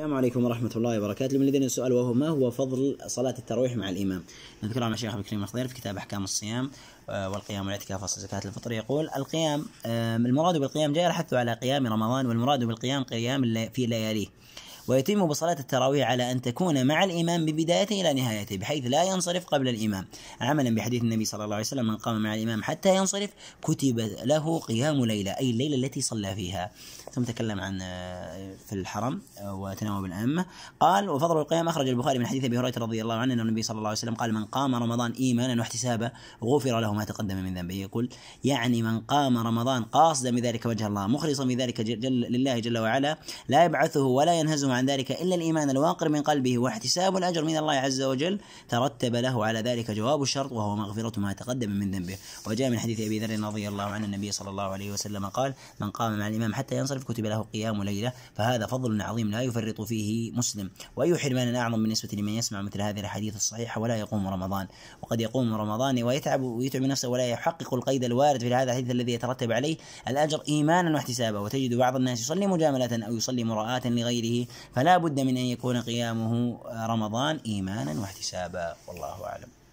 السلام عليكم ورحمة الله وبركاته من لدينا سؤال وهو ما هو فضل صلاة التراويح مع الإمام نذكر عن الشيخ أبو الخضير في كتاب أحكام الصيام آه، والقيام والاعتكاف وزكاة الفطر يقول القيام المراد بالقيام جاء الحث على قيام رمضان والمراد بالقيام قيام في لياليه ويتم بصلاة التراويح على أن تكون مع الإمام من بدايته إلى نهايته بحيث لا ينصرف قبل الإمام عملا بحديث النبي صلى الله عليه وسلم من قام مع الإمام حتى ينصرف كتب له قيام ليلة أي الليلة التي صلى فيها ثم تكلم عن آه، في الحرم آه، وتناوب الأمة قال وفضل القيام أخرج البخاري من حديث أبي هريرة رضي الله عنه أن النبي صلى الله عليه وسلم قال من قام رمضان إيمانا واحتسابا غفر له ما تقدم من ذنبه يقول يعني من قام رمضان قاصدا بذلك وجه الله مخلصا بذلك جل لله جل وعلا لا يبعثه ولا ينهزه عن ذلك إلا الإيمان الواقر من قلبه واحتساب الأجر من الله عز وجل ترتب له على ذلك جواب الشرط وهو مغفرة ما تقدم من ذنبه وجاء من حديث أبي ذر رضي الله عنه النبي صلى الله عليه وسلم قال من قام مع الإمام حتى ينصرف كتب له قيام ليلة فهذا فضل عظيم لا يفرط فيه مسلم وأي حرمان أعظم بالنسبة لمن يسمع مثل هذه الحديث الصحيحة ولا يقوم رمضان وقد يقوم رمضان ويتعب ويتعب نفسه ولا يحقق القيد الوارد في هذا الحديث الذي يترتب عليه الأجر إيمانا واحتسابا وتجد بعض الناس يصلي مجاملة أو يصلي مراءة لغيره فلا بد من أن يكون قيامه آه، رمضان إيمانا واحتسابا والله أعلم